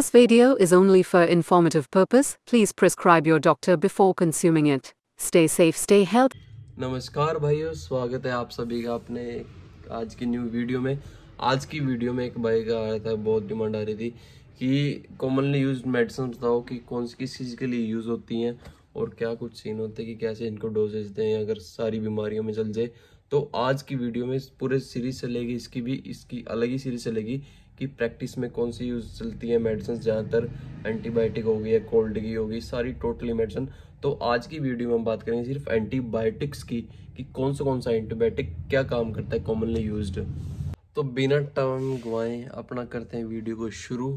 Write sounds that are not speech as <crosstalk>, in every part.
This video is only for informative purpose. Please prescribe your doctor before consuming it. Stay safe, stay healthy. नमस्कार भाइयों स्वागत है आप सभी का अपने आज की न्यू वीडियो में आज की वीडियो में एक भाई का आ रहा था बहुत डिमांड आ रही थी कि कॉमनली यूज मेडिसिन बताओ कि कौन सी किस चीज़ के लिए यूज़ होती हैं और क्या कुछ सीन होते हैं कि कैसे इनको डोजेज दें अगर सारी बीमारियों में चल जाए तो आज की वीडियो में पूरे सीरीज चलेगी इसकी भी इसकी अलग ही सीरीज चलेगी कि प्रैक्टिस में कौन सी यूज़ चलती है मेडिसिन ज़्यादातर एंटीबायोटिक हो गई है कोल्ड की होगी सारी टोटली मेडिसिन तो आज की वीडियो में हम बात करेंगे सिर्फ एंटीबायोटिक्स की कि कौन सा कौन सा एंटीबायोटिक क्या काम करता है कॉमनली यूज तो बिना टाइम गवाएं अपना करते हैं वीडियो को शुरू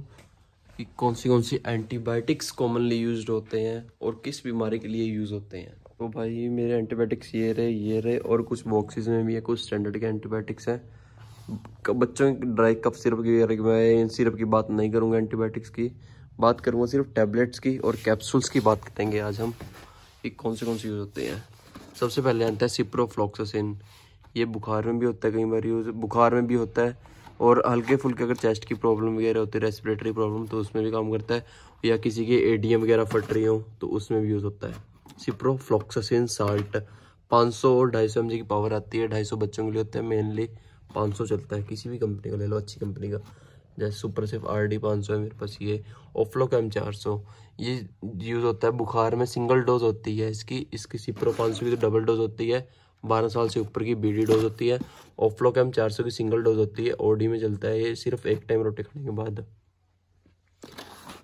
कि कौन सी कौन सी एंटीबायोटिक्स कॉमनली यूज होते हैं और किस बीमारी के लिए यूज़ होते हैं तो भाई मेरे एंटीबायोटिक्स ये रहे ये रहे और कुछ बॉक्सेस में भी है कुछ स्टैंडर्ड के एंटीबायोटिक्स हैं बच्चों की ड्राई कफ सिरप की मैं सिरप की बात नहीं करूँगा एंटीबायोटिक्स की बात करूँगा सिर्फ टैबलेट्स की और कैप्सूल्स की बात करेंगे आज हम ये कौन से कौन से यूज़ होते हैं सबसे पहले आता है सिप्रोफ्लॉक्सोसिन ये बुखार में भी होता है कई बार यूज़ बुखार में भी होता है और हल्के फुल्के अगर चेस्ट की प्रॉब्लम वगैरह होती है रेस्पिरेटरी प्रॉब्लम तो उसमें भी काम करता है या किसी की एडीएम वगैरह फट रही हो तो उसमें भी यूज़ होता है सिप्रोफ्लॉक्सोसिन साल्ट 500 और 250 सौ की पावर आती है 250 बच्चों के लिए होता है मेनली पाँच सौ चलता है किसी भी कंपनी का ले लो अच्छी कंपनी का जैसे सुपर सिर्फ आर डी पाँच सौ है मेरे पास ये ओफ्लो कैम चार सौ ये यूज़ होता है बुखार में सिंगल डोज होती है इसकी इसकी सिप्रो पाँच सौ की तो डबल डोज होती है बारह साल से ऊपर की बीडी डोज होती है ओफ्लो कैम चार सौ की सिंगल डोज होती है ओडी में चलता है ये सिर्फ एक टाइम रोटी खाने के बाद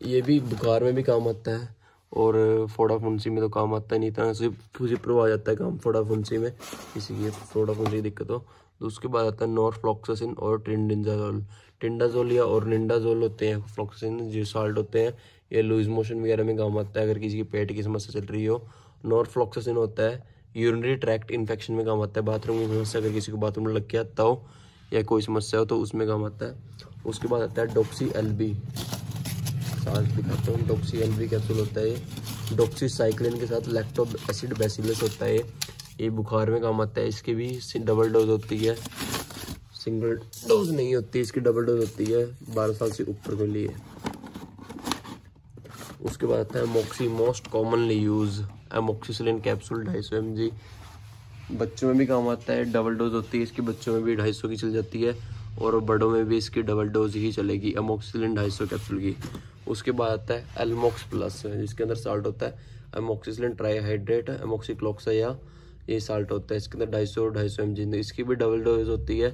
ये भी बुखार में भी काम आता है और फोड़ा फुंसी में तो काम आता है नहीं तो सिर्फ फूसी प्रो आ जाता है काम फोड़ा फुंसी में इसीलिए फोड़ा फुंसी की दिक्कत हो तो उसके बाद आता है नॉरफ्लॉक्सासिन और ट्रिंडिनजाजोल टिंडाजोल या और निंडाजोल होते हैं फ्लॉक्सिन जो साल्ट होते हैं ये लूज मोशन वगैरह में काम आता है अगर किसी की पेट की समस्या चल रही हो नॉरफ्लॉक्सासिन होता है यूरिनरी ट्रैक्ट इन्फेक्शन में काम आता है बाथरूम की समस्या अगर किसी को बाथरूम में लग गया हो तो, या कोई समस्या हो तो उसमें काम आता है उसके बाद आता है डोक्सी बी सांस दिखाता हूँ डोक्सी बी कैप्सूल होता है डोक्सी साइक्लिन के साथ लैक्टो एसिड बेसिलस होता है ये बुखार में काम आता है इसकी भी डबल डोज होती है सिंगल डोज नहीं होती इसकी डबल डोज होती है बारह साल से ऊपर के लिए उसके बाद आता है मोक्सी मोस्ट कॉमनली यूज एमोक्सीन कैप्सूल ढाई सौ एम जी बच्चों में भी काम आता है डबल डोज होती है इसकी बच्चों में भी ढाई सौ की चल जाती है और बड़ों में भी इसकी डबल डोज ही चलेगी एमोक्सीन ढाई सौ कैप्सूल की उसके बाद आता है एलमोक्स प्लस जिसके अंदर साल्ट होता है एमोक्सीन ट्राईहाइड्रेट क्लोक्सा या ये साल्ट होता है इसके अंदर ढाई सौ ढाई सौ एम इसकी भी डबल डोज होती है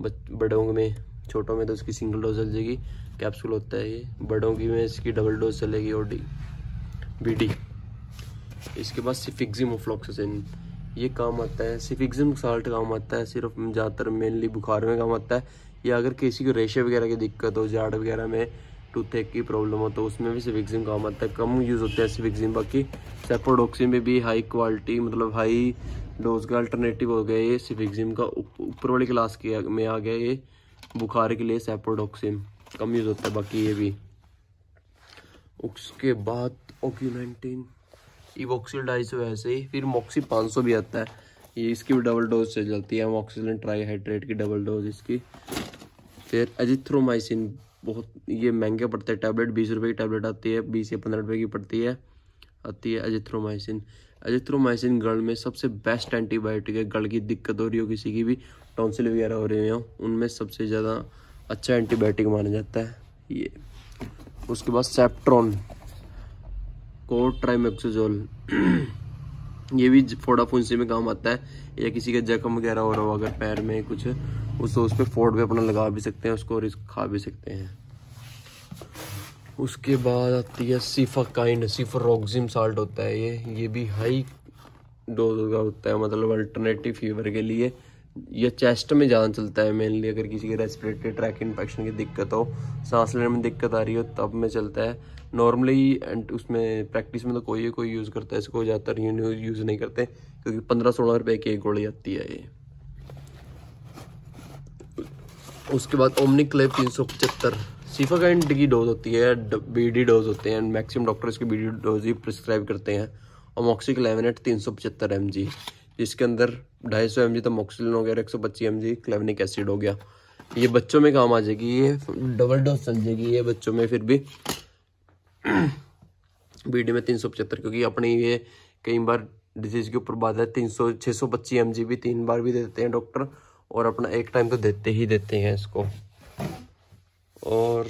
बड़ों में छोटों में तो इसकी सिंगल डोज चल जाएगी कैप्सूल होता है ये बड़ों की में इसकी डबल डोज चलेगी और डी बी डी इसके बाद सिफिक्जिम फ्लॉक्सिन ये काम आता है सिफिक्जिम साल्ट काम आता है सिर्फ ज़्यादातर मेनली बुखार में काम आता है या अगर किसी को रेशे वगैरह की दिक्कत हो जाड़ वगैरह में टूथ एक की प्रॉब्लम हो तो उसमें भी सिविक्सिम काम आता है कम यूज़ होता है सिविक्सिम बाकी सेपोडोक्सिम में भी हाई क्वालिटी मतलब हाई डोज का अल्टरनेटिव हो गया ये सिविक्सिम का ऊपर वाली क्लास के में आ गया ये बुखार के लिए सेपोडोक्सिम कम यूज़ होता है बाकी ये भी उसके बाद ओक्यूमेंटिन इवोक्सिल ढाई सौ ऐसे ही फिर मोक्सी पाँच सौ भी आता है ये इसकी भी डबल डोज चल जाती है ऑक्सीजन ट्राईहाइड्रेट की डबल डोज इसकी फिर एजिथ्रोमाइसिन बहुत ये महंगे पड़ते हैं टैबलेट बीस रुपए की टैबलेट आती है बीस या पंद्रह रुपए की पड़ती है आती है अजिथ्रोमाइसिन अजिथ्रोमाइसिन गल में सबसे बेस्ट एंटीबायोटिक है गल की दिक्कत हो रही हो किसी की भी टॉन्सिल वगैरह हो रही हो उनमें सबसे ज़्यादा अच्छा एंटीबायोटिक माना जाता है ये उसके बाद सेप्ट्रॉन कोट्राइमेक्सोजोल <clears throat> ये भी फोड़ा से में काम आता है या किसी का जख्म वगैरह हो रहा हो अगर पैर में कुछ उस तो उस पर फोड़ पे अपना लगा भी सकते हैं उसको और खा भी सकते हैं उसके बाद आती है सिफा काइंड सिफा रोगजिम साल्ट होता है ये ये भी हाई डोज का होता है मतलब अल्टरनेटिव फीवर के लिए या चेस्ट में ज़्यादा चलता है मेनली अगर किसी के रेस्पिरेटरी ट्रैक इन्फेक्शन की दिक्कत हो सांस लेने में दिक्कत आ रही हो तब में चलता है नॉर्मली एंड उसमें प्रैक्टिस में तो कोई है कोई यूज़ करता है इसको ज़्यादातर यूज़ नहीं करते क्योंकि पंद्रह सोलह रुपये की एक गोली आती है ये उसके बाद ओमनिक क्लेव तीन सौ पचहत्तर सीफाकाइंड की डोज होती है बी डी डोज होते हैं मैक्सिमम डॉक्टर इसकी बी डी डोज ही प्रिस्क्राइब करते हैं और मोक्सिक लेवनेट तीन सौ पचहत्तर एम जी इसके अंदर ढाई सौ एम जी तक मोक्सिलिन हो गया और एक सौ पच्चीस एम जी क्लेवनिक एसिड हो गया ये बच्चों में काम आ जाएगी ये डबल डोज चल जाएगी ये बच्चों में फिर भी <clears throat> बी में तीन सौ पचहत्तर क्योंकि अपनी ये कई बार डिजीज के ऊपर बात है तीन सौ छः सौ पच्चीस एम जी भी तीन बार भी देते हैं डॉक्टर और अपना एक टाइम तो देते ही देते हैं इसको और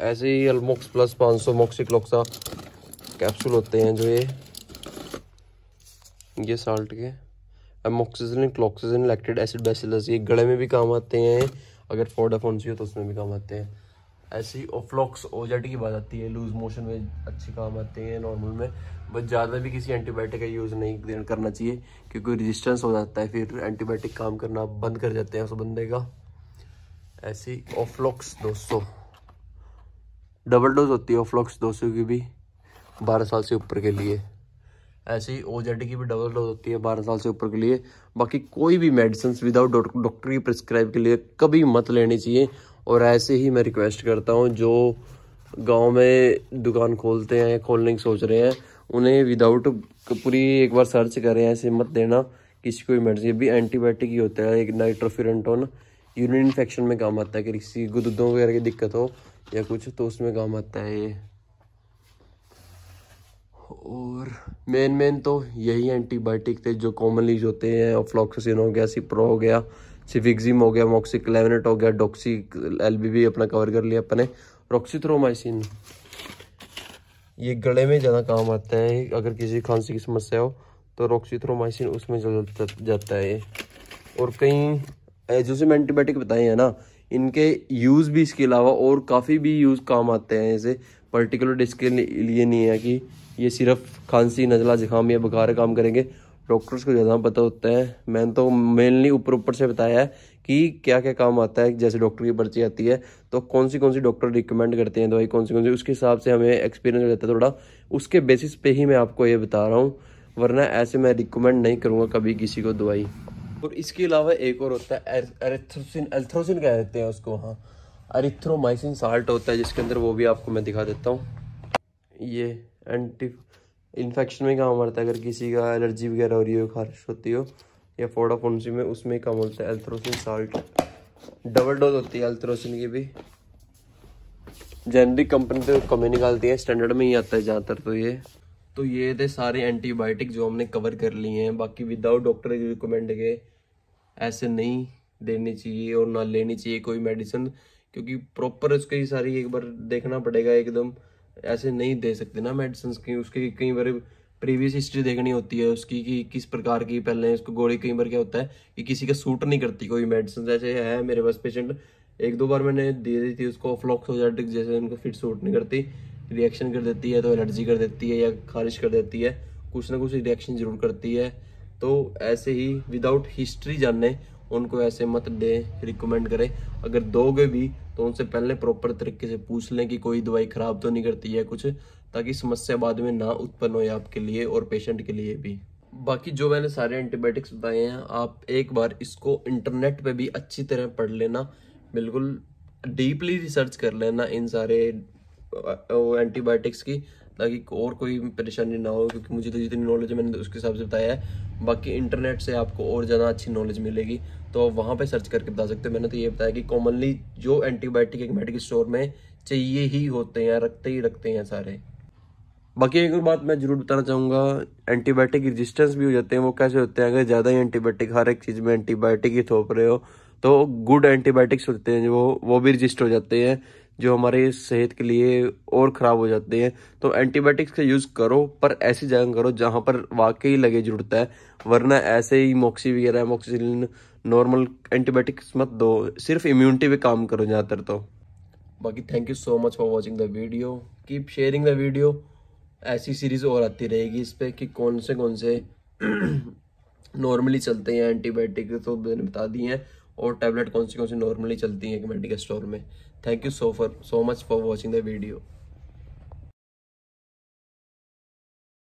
ऐसे ही अलमोक्स प्लस पाँच सौ मोक्सिक्लोक्सा कैप्सूल होते हैं जो ये ये साल्ट के एमोक्सिजिन क्लोक्सिजिन इलेक्ट्रेड एसिड बेसिलस ये गले में भी काम आते हैं अगर फोडाफोनसी हो तो उसमें भी काम आते हैं ऐसी ओफ्लॉक्स ओजेट की बात आती है लूज मोशन में अच्छे काम आते हैं नॉर्मल में बस ज़्यादा भी किसी एंटीबायोटिक का यूज़ नहीं करना चाहिए क्योंकि रेजिस्टेंस हो जाता है फिर एंटीबायोटिक काम करना बंद कर जाते हैं उस बंदे का ऐसी ओफ्लॉक्स दोस्तों डबल डोज होती है ओफ्लॉक्स दोस्तों की भी बारह साल से ऊपर के लिए ऐसे ही ओ की भी डबल डोज होती है बारह साल से ऊपर के लिए बाकी कोई भी मेडिसिन विदाउट डॉक्टर की प्रिस्क्राइब के लिए कभी मत लेनी चाहिए और ऐसे ही मैं रिक्वेस्ट करता हूँ जो गांव में दुकान खोलते हैं खोलने की सोच रहे हैं उन्हें विदाउट पूरी एक बार सर्च करें ऐसे मत देना किसी को भी मेडिसिन अभी एंटीबायोटिक ही होता है एक नाइट्रोफिरटोन यूरिन इन्फेक्शन में काम आता है कि किसी गुदों वगैरह की दिक्कत हो या कुछ तो उसमें काम आता है ये और मेन मेन तो यही एंटीबायोटिक थे जो कॉमनली होते हैं ऑफ्लॉक्सिन हो गया सिप्रो हो गया सिफिक्जिम हो गया मोक्सिक्लेवनेट हो गया डॉक्सी एल बी अपना कवर कर लिया अपने रोक्सीथ्रोमाइसिन ये गले में ज़्यादा काम आता है अगर किसी खांसी की समस्या हो तो रोक्सीथ्रोमाइसिन उसमें जाता है और कहीं जो सिम एंटीबायोटिक बताए हैं ना इनके यूज़ भी इसके अलावा और काफ़ी भी यूज़ काम आते हैं जैसे पर्टिकुलर के लिए नहीं है कि ये सिर्फ खांसी नज़ला ज़ुकाम या बुखार काम करेंगे डॉक्टर्स को ज़्यादा पता होता है मैंने तो मेनली ऊपर ऊपर से बताया है कि क्या क्या काम आता है जैसे डॉक्टर की पर्ची आती है तो कौन सी कौन सी डॉक्टर रिकमेंड करते हैं दवाई कौन सी कौन सी उसके हिसाब से हमें एक्सपीरियंस हो जाता है थोड़ा उसके बेसिस पे ही मैं आपको ये बता रहा हूँ वरना ऐसे मैं रिकमेंड नहीं करूँगा कभी किसी को दवाई और इसके अलावा एक और होता है एरेथ्रोसिन एल्थ्रोसिन कह देते हैं उसको हाँ एरिथ्रोमाइसिन साल्ट होता है जिसके अंदर वो भी आपको मैं दिखा देता हूँ ये एंटी इन्फेक्शन में काम आता है अगर किसी का एलर्जी वगैरह हो रही हो खारिश होती हो या फोडाफोनसी में उसमें काम होता है एल्थ्रोसिन साल्ट डबल डोज होती है एल्थ्रोसिन की भी जेनरिक कंपनी तो कम ही निकालती है स्टैंडर्ड में ही आता है ज़्यादातर तो ये तो ये थे सारे एंटीबायोटिक जो हमने कवर कर लिए हैं बाकी विदाउट डॉक्टर रिकमेंड के ऐसे नहीं देनी चाहिए और ना लेनी चाहिए कोई मेडिसिन क्योंकि प्रॉपर उसकी सारी एक बार देखना पड़ेगा एकदम ऐसे नहीं दे सकते ना मेडिसिन की उसकी कई बार प्रीवियस हिस्ट्री देखनी होती है उसकी कि किस प्रकार की पहले उसको गोली कई बार क्या होता है कि किसी का सूट नहीं करती कोई मेडिसिन ऐसे है मेरे पास पेशेंट एक दो बार मैंने दे दी थी उसको फ्लॉक्स जैसे उनको फिट सूट नहीं करती रिएक्शन कर देती है तो एलर्जी कर देती है या खारिश कर देती है कुछ ना कुछ रिएक्शन जरूर करती है तो ऐसे ही विदाउट हिस्ट्री जानने उनको ऐसे मत दें रिकमेंड करें अगर दोगे भी तो उनसे पहले प्रॉपर तरीके से पूछ लें कि कोई दवाई ख़राब तो नहीं करती है कुछ ताकि समस्या बाद में ना उत्पन्न हो आपके लिए और पेशेंट के लिए भी बाकी जो मैंने सारे एंटीबायोटिक्स बताए हैं आप एक बार इसको इंटरनेट पे भी अच्छी तरह पढ़ लेना बिल्कुल डीपली रिसर्च कर लेना इन सारे एंटीबायोटिक्स की ताकि और कोई परेशानी ना हो क्योंकि मुझे तो जितनी नॉलेज है मैंने तो उसके हिसाब से बताया है बाकी इंटरनेट से आपको और ज़्यादा अच्छी नॉलेज मिलेगी तो आप वहाँ पर सर्च करके बता सकते हो मैंने तो ये बताया कि कॉमनली जो एंटीबायोटिक एक मेडिकल स्टोर में चाहिए ही होते हैं रखते ही रखते हैं सारे बाकी एक और बात मैं जरूर बताना चाहूँगा एंटीबायोटिक रेजिस्टेंस भी हो जाते हैं वो कैसे होते हैं अगर ज़्यादा ही एंटीबायोटिक हर एक चीज़ में एंटीबायोटिक ही थोप रहे हो तो गुड एंटीबायोटिक्स होते हैं जो वो भी रजिस्ट हो जाते हैं जो हमारे सेहत के लिए और ख़राब हो जाते हैं तो एंटीबायोटिक्स का यूज़ करो पर ऐसी जगह करो जहाँ पर वाकई लगे जरूरत है वरना ऐसे ही मोक्सी वगैरह मोक्सीन नॉर्मल एंटीबायोटिक्स मत दो सिर्फ इम्यूनिटी पे काम करो ज़्यादातर तो बाकी thank you so much for watching the video keep sharing the video ऐसी सीरीज़ और आती रहेगी इस पर कि कौन से कौन से नॉर्मली <clears throat> चलते हैं एंटीबायोटिक तो बता दिए हैं और टैबलेट कौन सी कौन सी नॉर्मली चलती हैं एक मेडिकल स्टोर में thank you so for so much for watching the video